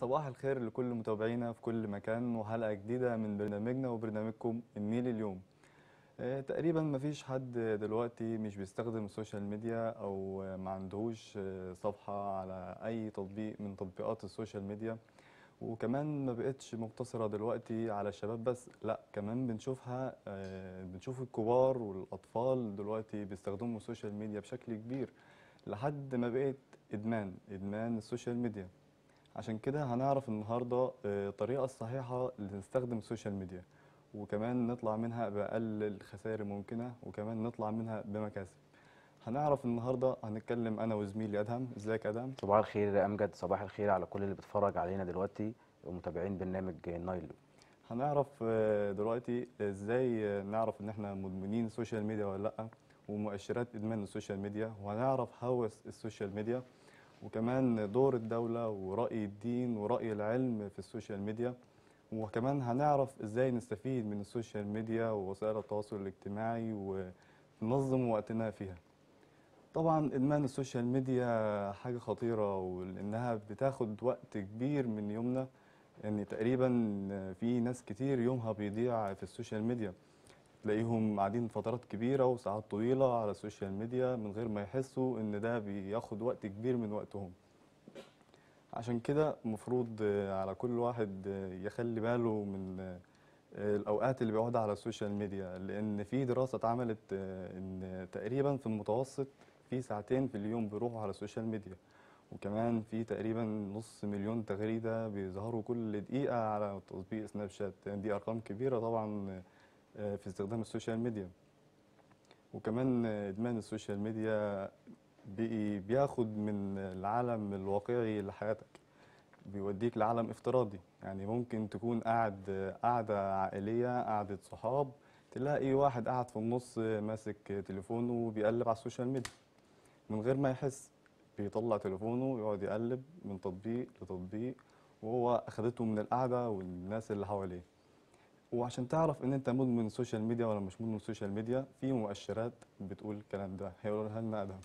صباح الخير لكل متابعينا في كل مكان وحلقة جديدة من برنامجنا وبرنامجكم النيل اليوم آه، تقريبا ما فيش حد دلوقتي مش بيستخدم السوشيال ميديا او ما عندهوش آه، صفحة على اي تطبيق من تطبيقات السوشيال ميديا وكمان ما بقتش مقتصرة دلوقتي على الشباب بس لا كمان بنشوفها آه، بنشوف الكبار والاطفال دلوقتي بيستخدموا السوشيال ميديا بشكل كبير لحد ما بقت ادمان ادمان السوشيال ميديا عشان كده هنعرف النهارده الطريقه آه، الصحيحه اللي نستخدم السوشيال ميديا وكمان نطلع منها باقل الخسائر الممكنه وكمان نطلع منها بمكاسب هنعرف النهارده هنتكلم انا وزميلي ادهم ازيك يا ادهم صباح الخير يا امجد صباح الخير على كل اللي بيتفرج علينا دلوقتي ومتابعين برنامج نايل هنعرف آه، دلوقتي ازاي نعرف ان احنا مدمنين سوشيال ميديا ولا لا ومؤشرات ادمان السوشيال ميديا وهنعرف هوس السوشيال ميديا وكمان دور الدولة ورأي الدين ورأي العلم في السوشيال ميديا وكمان هنعرف ازاي نستفيد من السوشيال ميديا ووسائل التواصل الاجتماعي وننظم وقتنا فيها طبعا ادمان السوشيال ميديا حاجة خطيرة ولانها بتاخد وقت كبير من يومنا ان يعني تقريبا في ناس كتير يومها بيضيع في السوشيال ميديا تلاقيهم قاعدين فترات كبيره وساعات طويله على السوشيال ميديا من غير ما يحسوا ان ده بياخد وقت كبير من وقتهم عشان كده المفروض على كل واحد يخلي باله من الاوقات اللي بيقعدها على السوشيال ميديا لان في دراسه اتعملت ان تقريبا في المتوسط في ساعتين في اليوم بيروحوا على السوشيال ميديا وكمان في تقريبا نص مليون تغريده بيظهروا كل دقيقه على تطبيق سناب شات يعني دي ارقام كبيره طبعا آه، في استخدام السوشيال ميديا وكمان ادمان السوشيال ميديا بقي بياخد من العالم الواقعي لحياتك بيوديك لعالم افتراضي يعني ممكن تكون قاعد قاعدة عائلية قاعدة صحاب تلاقي واحد قاعد في النص ماسك تليفونه وبيقلب على السوشيال ميديا من غير ما يحس بيطلع تليفونه ويقعد يقلب من تطبيق لتطبيق وهو اخدته من القعدة والناس اللي حواليه وعشان تعرف ان انت مدمن سوشيال ميديا ولا مش مدمن سوشيال ميديا في مؤشرات بتقول الكلام ده هيقولها لنا ادهم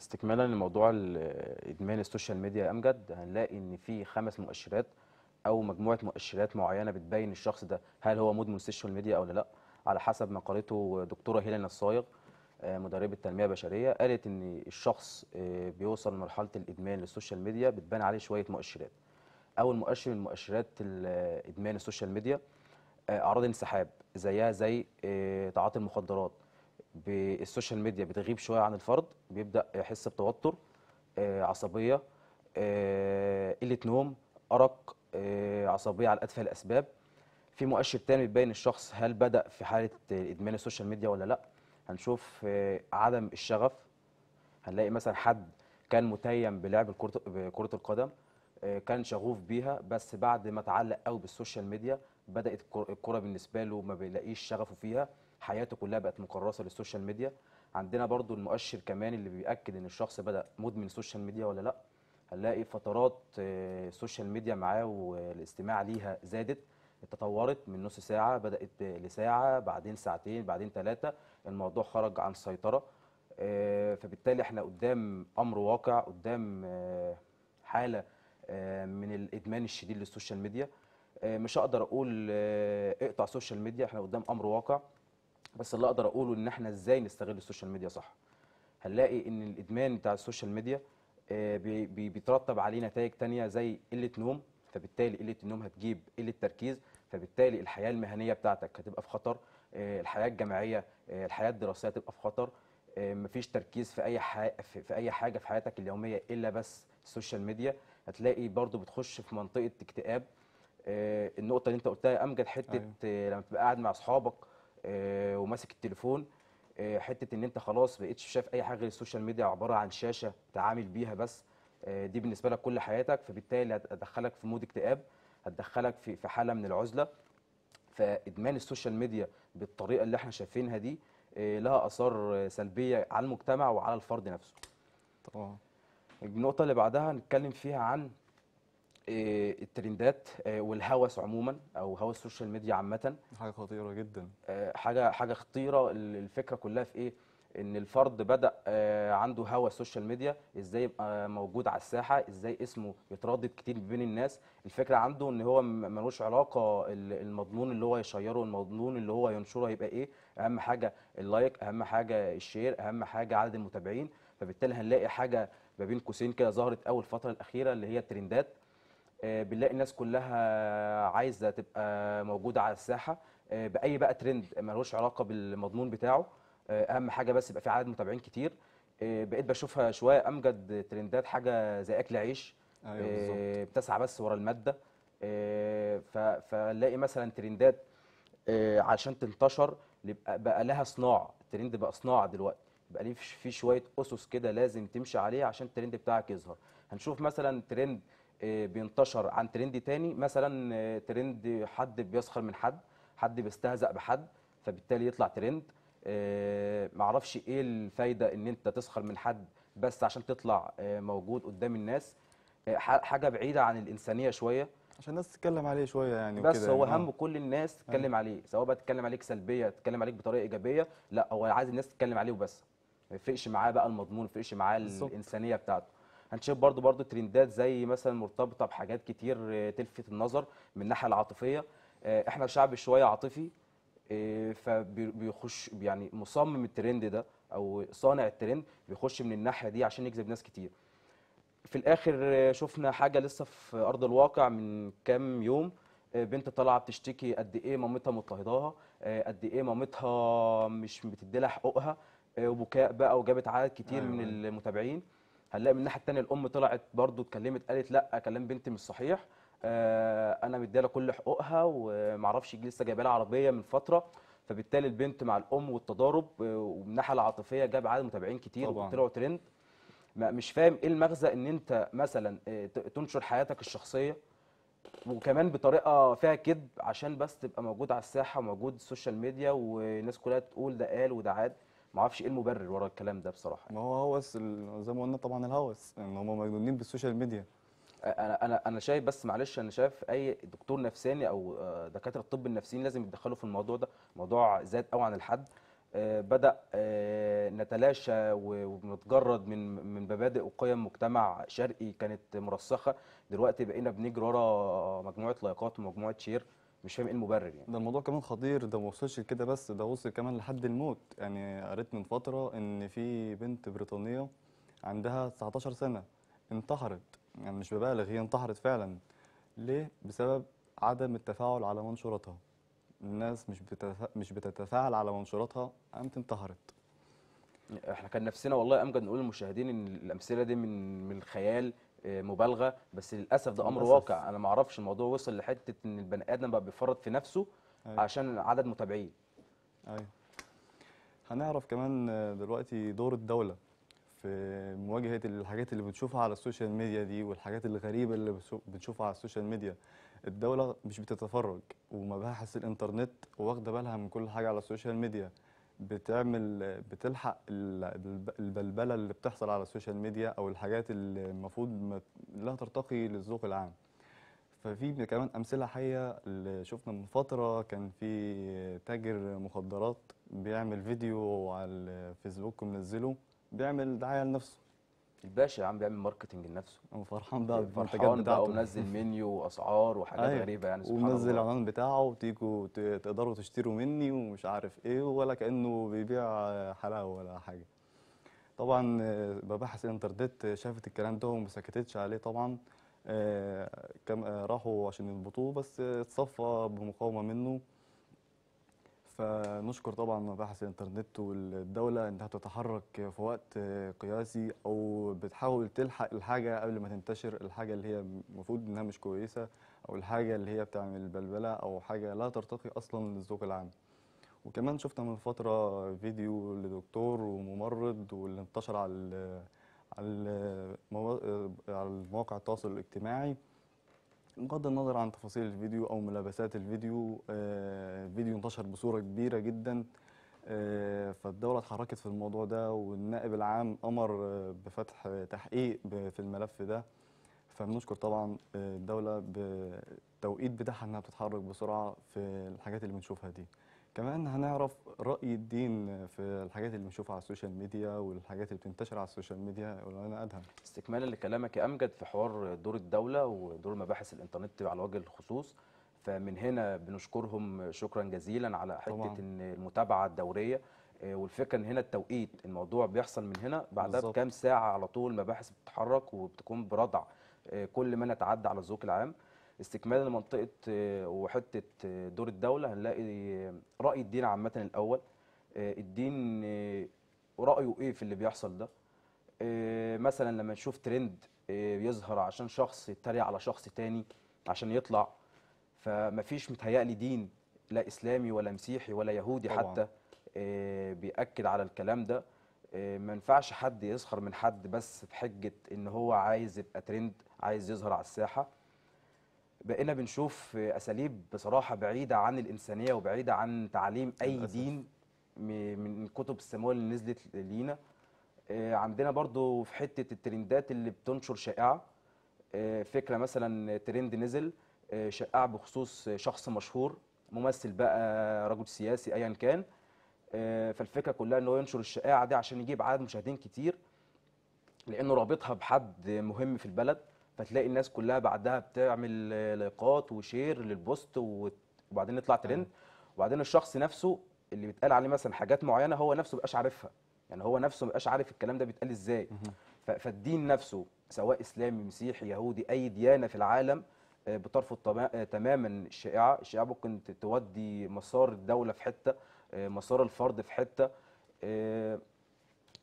استكمالا لموضوع ادمان السوشيال ميديا يا امجد هنلاقي ان في خمس مؤشرات او مجموعه مؤشرات معينه بتبين الشخص ده هل هو مدمن سوشيال ميديا او لا على حسب ما قالته دكتوره هيلين الصايغ آه، مدربه التنميه البشريه قالت ان الشخص آه، بيوصل لمرحله الادمان للسوشيال ميديا بتبان عليه شويه مؤشرات اول مؤشر من مؤشرات ادمان السوشيال ميديا اعراض الانسحاب زيها زي آه، تعاطي المخدرات بالسوشيال ميديا بتغيب شويه عن الفرد بيبدا يحس بتوتر آه، عصبيه آه، قله نوم ارق عصبيه على ادفه الاسباب في مؤشر تاني بيبين الشخص هل بدا في حاله ادمان السوشيال ميديا ولا لا هنشوف عدم الشغف هنلاقي مثلا حد كان متيم بلعب كره القدم كان شغوف بيها بس بعد ما تعلق قوي بالسوشيال ميديا بدات الكوره بالنسبه له ما بيلاقيش شغفه فيها حياته كلها بقت مكرسه للسوشيال ميديا عندنا برضو المؤشر كمان اللي بيأكد ان الشخص بدا مدمن سوشيال ميديا ولا لا هنلاقي فترات آه، السوشيال ميديا معاه والاستماع ليها زادت تطورت من نص ساعه بدات لساعه بعدين ساعتين بعدين ثلاثه الموضوع خرج عن السيطره آه، فبالتالي احنا قدام امر واقع قدام آه، حاله آه، من الادمان الشديد للسوشيال ميديا آه، مش هقدر اقول آه، اقطع سوشيال ميديا احنا قدام امر واقع بس اللي اقدر اقوله ان احنا ازاي نستغل السوشيال ميديا صح هنلاقي ان الادمان بتاع السوشيال ميديا بيترتب عليه نتائج تانية زي قله نوم فبالتالي قله النوم هتجيب قله تركيز فبالتالي الحياه المهنيه بتاعتك هتبقى في خطر الحياه الجامعيه الحياه الدراسيه هتبقى في خطر مفيش تركيز في اي في اي حاجه في حياتك اليوميه الا بس السوشيال ميديا هتلاقي برضو بتخش في منطقه اكتئاب آه، النقطه اللي انت قلتها يا امجد حته أيوة. آه، لما تبقى قاعد مع اصحابك آه، وماسك التليفون حته ان انت خلاص بقيتش شايف اي حاجه غير السوشيال ميديا عباره عن شاشه تعامل بيها بس دي بالنسبه لك كل حياتك فبالتالي هتدخلك في مود اكتئاب هتدخلك في في حاله من العزله فادمان السوشيال ميديا بالطريقه اللي احنا شايفينها دي لها اثار سلبيه على المجتمع وعلى الفرد نفسه طبعا النقطه اللي بعدها هنتكلم فيها عن آه، الترندات آه، والهوس عموما او هوس السوشيال ميديا عامه حاجه خطيره جدا آه، حاجه حاجه خطيره الفكره كلها في ايه ان الفرد بدا عنده هوس السوشيال ميديا ازاي يبقى موجود على الساحه ازاي اسمه يتردد كتير بين الناس الفكره عنده ان هو ملوش علاقه المضمون اللي هو يشيره المضمون اللي هو ينشره هيبقى ايه اهم حاجه اللايك اهم حاجه الشير اهم حاجه عدد المتابعين فبالتالي هنلاقي حاجه ما بين قوسين كده ظهرت اول الفتره الاخيره اللي هي الترندات آه، بنلاقي الناس كلها عايزه تبقى موجوده على الساحه آه، باي بقى ترند ملوش علاقه بالمضمون بتاعه آه، اهم حاجه بس يبقى في عدد متابعين كتير بقيت بشوفها شويه امجد ترندات حاجه زي اكل عيش أيوة بتسعى بس ورا الماده فنلاقي مثلا ترندات عشان تنتشر بقى لها صناعه الترند بقى صناعه دلوقتي يبقى ليه في شويه اسس كده لازم تمشي عليها عشان الترند بتاعك يظهر هنشوف مثلا ترند آه، بينتشر عن ترند تاني مثلا آه، ترند حد بيسخر من حد حد بيستهزأ بحد فبالتالي يطلع ترند آه، معرفش ايه الفايده ان انت تسخر من حد بس عشان تطلع موجود قدام الناس حاجه بعيده عن الانسانيه شويه عشان الناس تتكلم عليه شويه يعني بس هو يعني هم كل الناس تتكلم عليه سواء بقى تتكلم عليك سلبيه تتكلم عليك بطريقه ايجابيه لا هو عايز الناس تتكلم عليه وبس ما يفرقش معاه بقى المضمون ما يفرقش معاه الانسانيه بتاعته هنشوف برضو برضو ترندات زي مثلا مرتبطه بحاجات كتير آه، تلفت النظر من الناحيه العاطفيه آه، احنا شعب شويه عاطفي آه، فبيخش يعني مصمم الترند ده او صانع الترند بيخش من الناحيه دي عشان يجذب ناس كتير في الاخر شفنا حاجه لسه في ارض الواقع من كام يوم بنت طالعه بتشتكي قد ايه مامتها مضطهداها قد ايه مامتها مش بتديلها حقوقها آه، وبكاء بقى وجابت عدد كتير أيوة. من أيوة. المتابعين هنلاقي من الناحيه الثانيه الام طلعت برضو اتكلمت قالت لا كلام بنتي مش صحيح آه، انا مديالها كل حقوقها ومعرفش لسه جايبه لها عربيه من فتره فبالتالي البنت مع الام والتضارب آه، ومن الناحيه العاطفيه جاب عدد متابعين كتير وطلعوا ترند مش فاهم ايه المغزى ان انت مثلا تنشر حياتك الشخصيه وكمان بطريقه فيها كذب عشان بس تبقى موجود على الساحه وموجود السوشيال ميديا والناس كلها تقول ده قال وده عاد معرفش اعرفش ايه المبرر ورا الكلام ده بصراحه ما هو هوس زي ما قلنا طبعا الهوس ان يعني هم مجنونين بالسوشيال ميديا انا انا انا شايف بس معلش انا شايف اي دكتور نفساني او آه، دكاتره الطب النفسيين لازم يتدخلوا في الموضوع ده موضوع زاد قوي عن الحد آه، بدا آه، نتلاشى ونتجرد من من مبادئ وقيم مجتمع شرقي كانت مرسخه دلوقتي بقينا بنجري ورا مجموعه لايكات ومجموعه شير مش فاهم ايه المبرر يعني ده الموضوع كمان خطير ده ما وصلش لكده بس ده وصل كمان لحد الموت يعني قريت من فتره ان في بنت بريطانيه عندها 19 سنه انتحرت يعني مش ببالغ هي انتحرت فعلا ليه بسبب عدم التفاعل على منشوراتها الناس مش بتتفا... مش بتتفاعل على منشوراتها قامت انتحرت احنا كان نفسنا والله امجد نقول للمشاهدين ان الامثله دي من من الخيال مبالغه بس للاسف ده امر واقع انا ما اعرفش الموضوع وصل لحته ان البني ادم بقى بيفرط في نفسه أيوة. عشان عدد متابعين ايوه هنعرف كمان دلوقتي دور الدوله في مواجهه الحاجات اللي بنشوفها على السوشيال ميديا دي والحاجات الغريبه اللي بنشوفها على السوشيال ميديا الدوله مش بتتفرج ومباحث الانترنت واخده بالها من كل حاجه على السوشيال ميديا بتعمل بتلحق البلبله اللي بتحصل على السوشيال ميديا او الحاجات اللي المفروض لا ترتقي للذوق العام ففي كمان امثله حيه اللي شفنا من فتره كان في تاجر مخدرات بيعمل فيديو على الفيسبوك منزله بيعمل دعايه لنفسه الباشا يا عم بيعمل ماركتنج لنفسه وفرحان بقى يعني بالمنتجات بقى ومنزل منيو واسعار وحاجات أيوة. غريبه يعني سبحان ومنزل العنوان بتاعه وتيجوا تقدروا تشتروا مني ومش عارف ايه ولا كانه بيبيع حلاوه ولا حاجه طبعا مباحث الانترنت شافت الكلام ده وما سكتتش عليه طبعا آه، كم راحوا عشان يضبطوه بس اتصفى بمقاومه منه فنشكر طبعا مباحث الانترنت والدوله انها تتحرك في وقت قياسي او بتحاول تلحق الحاجه قبل ما تنتشر الحاجه اللي هي المفروض انها مش كويسه او الحاجه اللي هي بتعمل بلبله او حاجه لا ترتقي اصلا للذوق العام وكمان شفنا من فتره فيديو لدكتور وممرض واللي انتشر على على مواقع التواصل الاجتماعي بغض النظر عن تفاصيل الفيديو او ملابسات الفيديو الفيديو آه، انتشر بصوره كبيره جدا آه، فالدوله اتحركت في الموضوع ده والنائب العام امر آه، بفتح تحقيق في الملف ده فبنشكر طبعا الدوله بالتوقيت بتاعها انها بتتحرك بسرعه في الحاجات اللي بنشوفها دي كمان هنعرف رأي الدين في الحاجات اللي بنشوفها على السوشيال ميديا والحاجات اللي بتنتشر على السوشيال ميديا انا أدهم استكمالا لكلامك يا أمجد في حوار دور الدولة ودور مباحث الإنترنت على وجه الخصوص فمن هنا بنشكرهم شكرا جزيلا على حته طبعا. ان المتابعه الدوريه آه، والفكره ان هنا التوقيت الموضوع بيحصل من هنا بعدها بكام ساعه على طول مباحث بتتحرك وبتكون بردع آه، كل ما نتعدى على الذوق العام استكمالا لمنطقه آه، وحته آه، دور الدوله هنلاقي آه، راي الدين عامه الاول الدين رايه ايه في اللي بيحصل ده مثلا لما نشوف ترند بيظهر عشان شخص يتريق على شخص تاني عشان يطلع فمفيش متهيألي دين لا اسلامي ولا مسيحي ولا يهودي طبعا. حتى بيأكد على الكلام ده ما ينفعش حد يسخر من حد بس بحجه ان هو عايز يبقى ترند عايز يظهر على الساحه بقينا بنشوف اساليب بصراحه بعيده عن الانسانيه وبعيده عن تعليم اي الأسف. دين من كتب السماويه اللي نزلت لينا آه، عندنا برضو في حته الترندات اللي بتنشر شائعه آه، فكره مثلا ترند نزل آه، شائعه بخصوص شخص مشهور ممثل بقى رجل سياسي ايا كان فالفكره كلها ان هو ينشر الشائعه دي عشان يجيب عدد مشاهدين كتير لانه رابطها بحد مهم في البلد فتلاقي الناس كلها بعدها بتعمل لايكات وشير للبوست وبعدين يطلع ترند وبعدين الشخص نفسه اللي بيتقال عليه مثلا حاجات معينه هو نفسه مبقاش عارفها يعني هو نفسه مبقاش عارف الكلام ده بيتقال ازاي فالدين نفسه سواء اسلامي مسيحي يهودي اي ديانه في العالم آه، بترفض آه، تماما الشائعه الشائعه ممكن تودي مسار الدوله في حته آه، مسار الفرد في حته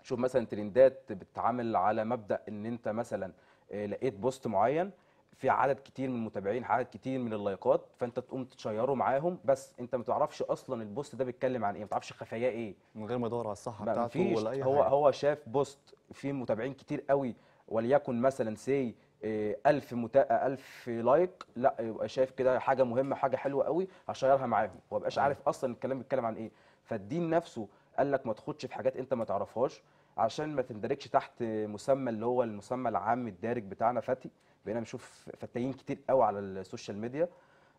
شوف مثلا ترندات بتتعامل على مبدا ان انت مثلا آه، لقيت بوست معين في عدد كتير من المتابعين عدد كتير من اللايكات فانت تقوم تشيره معاهم بس انت ما تعرفش اصلا البوست ده بيتكلم عن ايه ما تعرفش خفاياه ايه من غير ما يدور على الصحه بتاعته ولا اي هو حاجة. هو شاف بوست فيه متابعين كتير قوي وليكن مثلا سي 1000 آه، متا 1000 لايك لا يبقى شايف كده حاجه مهمه حاجه حلوه قوي هشيرها معاهم وما بقاش أيوه. عارف اصلا الكلام بيتكلم عن ايه فالدين نفسه قال لك ما تخدش في حاجات انت ما تعرفهاش عشان ما تندرجش تحت مسمى اللي هو المسمى العام الدارج بتاعنا فتي بقينا بنشوف فتيين كتير قوي على السوشيال ميديا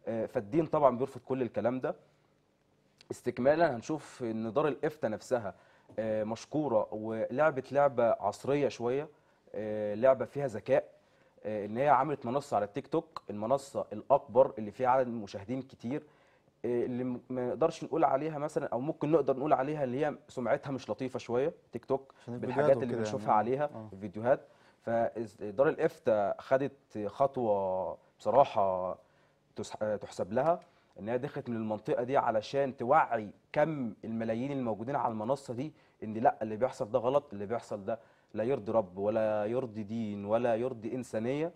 آه، فالدين طبعا بيرفض كل الكلام ده استكمالا هنشوف ان دار الافتاء نفسها آه، مشكوره ولعبت لعبه عصريه شويه آه، لعبه فيها ذكاء ان هي عملت منصه على التيك توك المنصه الاكبر اللي فيها عدد مشاهدين كتير اللي ما نقدرش نقول عليها مثلا او ممكن نقدر نقول عليها اللي هي سمعتها مش لطيفه شويه تيك توك بالحاجات اللي بنشوفها يعني. عليها آه. الفيديوهات فدار الافتاء خدت خطوه بصراحه تحسب لها ان هي دخلت من المنطقه دي علشان توعي كم الملايين الموجودين على المنصه دي ان لا اللي بيحصل ده غلط اللي بيحصل ده لا يرضي رب ولا يرضي دين ولا يرضي انسانيه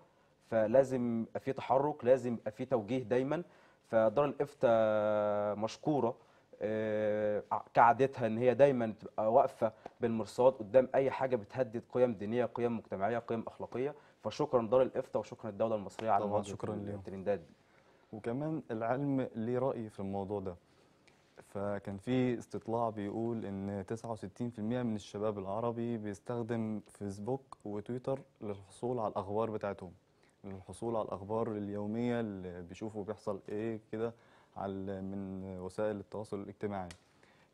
فلازم يبقى في تحرك لازم يبقى في توجيه دايما فدار الافتاء مشكوره آه، كعادتها ان هي دايما تبقى واقفه بالمرصاد قدام اي حاجه بتهدد قيم دينيه قيم مجتمعيه قيم اخلاقيه فشكرا دار الافتاء وشكرا الدوله المصريه على طبعا شكرا الترندات دي وكمان العلم ليه راي في الموضوع ده فكان في استطلاع بيقول ان 69% من الشباب العربي بيستخدم فيسبوك وتويتر للحصول على الاخبار بتاعتهم من الحصول على الأخبار اليومية اللي بيشوفوا بيحصل إيه كده على من وسائل التواصل الاجتماعي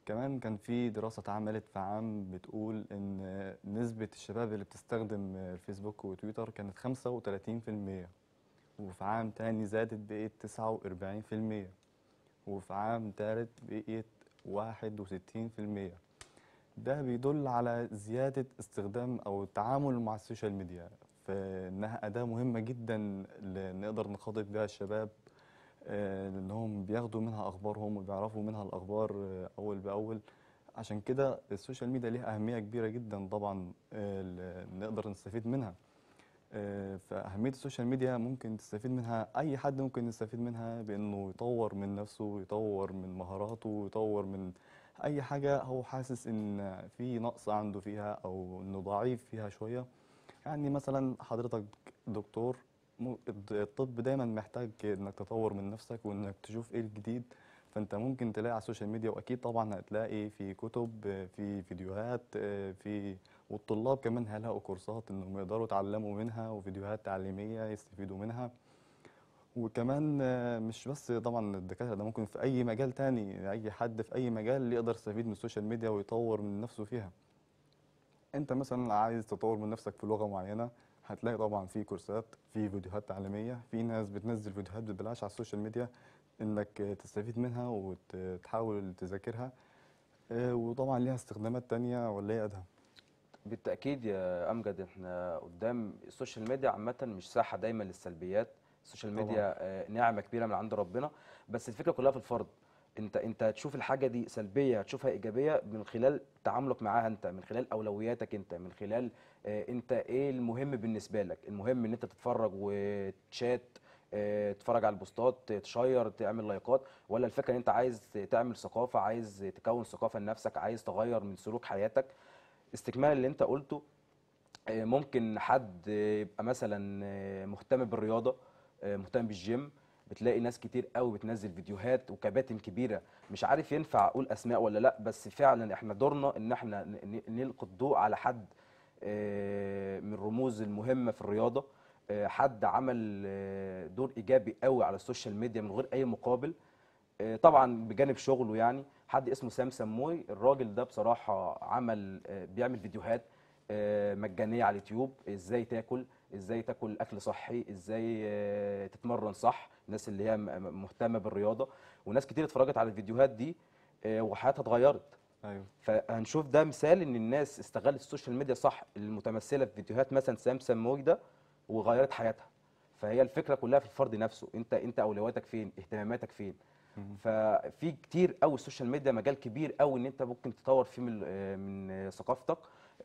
كمان كان في دراسة اتعملت في عام بتقول إن نسبة الشباب اللي بتستخدم الفيسبوك وتويتر كانت 35% وفي عام تاني زادت بقيت 49% وفي عام تالت بقيت 61% ده بيدل على زيادة استخدام أو التعامل مع السوشيال ميديا فانها اداه مهمه جدا نقدر نخاطب بها الشباب آه، انهم بياخدوا منها اخبارهم وبيعرفوا منها الاخبار آه، اول باول عشان كده السوشيال ميديا ليها اهميه كبيره جدا طبعا آه، نقدر نستفيد منها فاهميه السوشيال ميديا ممكن تستفيد منها اي حد ممكن يستفيد منها بانه يطور من نفسه ويطور من مهاراته ويطور من اي حاجه هو حاسس ان في نقص عنده فيها او انه ضعيف فيها شويه يعني مثلا حضرتك دكتور الطب دايما محتاج انك تطور من نفسك وانك تشوف ايه الجديد فانت ممكن تلاقي على السوشيال ميديا واكيد طبعا هتلاقي في كتب في فيديوهات في والطلاب كمان هيلاقوا كورسات انهم يقدروا يتعلموا منها وفيديوهات تعليميه يستفيدوا منها وكمان مش بس طبعا الدكاتره ده ممكن في اي مجال تاني اي حد في اي مجال يقدر يستفيد من السوشيال ميديا ويطور من نفسه فيها انت مثلا عايز تطور من نفسك في لغه معينه هتلاقي طبعا في كورسات في فيديوهات تعليميه في ناس بتنزل فيديوهات ببلاش على السوشيال ميديا انك تستفيد منها وتحاول تذاكرها آه، وطبعا ليها استخدامات تانية ولا هي ادهم بالتاكيد يا امجد احنا قدام السوشيال ميديا عامه مش ساحه دايما للسلبيات السوشيال ميديا آه، نعمه كبيره من عند ربنا بس الفكره كلها في الفرد انت انت هتشوف الحاجه دي سلبيه هتشوفها ايجابيه من خلال تعاملك معاها انت من خلال اولوياتك انت من خلال آه، انت ايه المهم بالنسبه لك المهم ان انت تتفرج وتشات آه، تتفرج على البوستات تشير تعمل لايكات ولا الفكره ان انت عايز تعمل ثقافه عايز تكون ثقافه لنفسك عايز تغير من سلوك حياتك استكمال اللي انت قلته آه، ممكن حد يبقى مثلا مهتم بالرياضه مهتم بالجيم بتلاقي ناس كتير قوي بتنزل فيديوهات وكباتن كبيره مش عارف ينفع اقول اسماء ولا لا بس فعلا احنا دورنا ان احنا نلقي الضوء على حد آه، من الرموز المهمه في الرياضه آه، حد عمل آه، دور ايجابي قوي على السوشيال ميديا من غير اي مقابل طبعا بجانب شغله يعني حد اسمه سام سموي الراجل ده بصراحه عمل بيعمل فيديوهات مجانيه على اليوتيوب ازاي تاكل ازاي تاكل اكل صحي ازاي آه، تتمرن صح الناس اللي هي مهتمه بالرياضه وناس كتير اتفرجت على الفيديوهات دي آه، وحياتها اتغيرت ايوه فهنشوف ده مثال ان الناس استغلت السوشيال ميديا صح المتمثله في فيديوهات مثلا سام سموج ده وغيرت حياتها فهي الفكره كلها في الفرد نفسه انت انت اولوياتك فين اهتماماتك فين ففي كتير قوي السوشيال ميديا مجال كبير قوي ان انت ممكن تطور فيه من, آه، من ثقافتك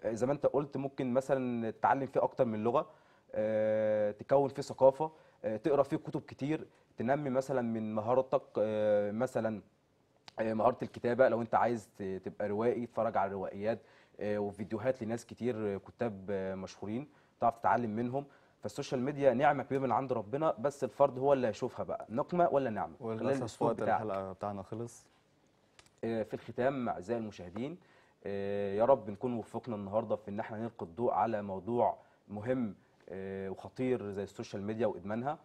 زي ما انت قلت ممكن مثلا تتعلم فيه اكتر من لغه آه، تكون فيه ثقافه آه، تقرا فيه كتب كتير تنمي مثلا من مهارتك آه، مثلا مهاره الكتابه لو انت عايز تبقى روائي اتفرج على الروائيات وفيديوهات لناس كتير كتاب مشهورين تعرف تتعلم منهم فالسوشيال ميديا نعمه كبيره من عند ربنا بس الفرد هو اللي هيشوفها بقى نقمه ولا نعمه وللاسف وقت الحلقه بتاعنا خلص في الختام اعزائي المشاهدين يا رب نكون وفقنا النهارده في ان احنا نلقي الضوء على موضوع مهم آه، وخطير زي السوشيال ميديا وادمانها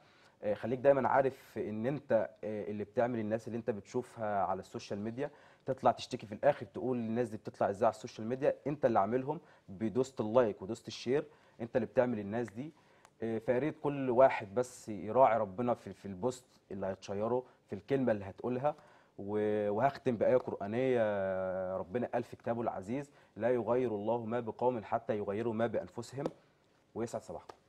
آه، خليك دايما عارف ان انت آه، اللي بتعمل الناس اللي انت بتشوفها على السوشيال ميديا تطلع تشتكي في الاخر تقول الناس دي بتطلع ازاي على السوشيال ميديا انت اللي عاملهم بدوست اللايك ودوست الشير انت اللي بتعمل الناس دي فياريت كل واحد بس يراعي ربنا في, البوست اللي هيتشيره في الكلمه اللي هتقولها وهختم بايه قرانيه ربنا قال في كتابه العزيز لا يغير الله ما بقوم حتى يغيروا ما بانفسهم ويسعد صباحكم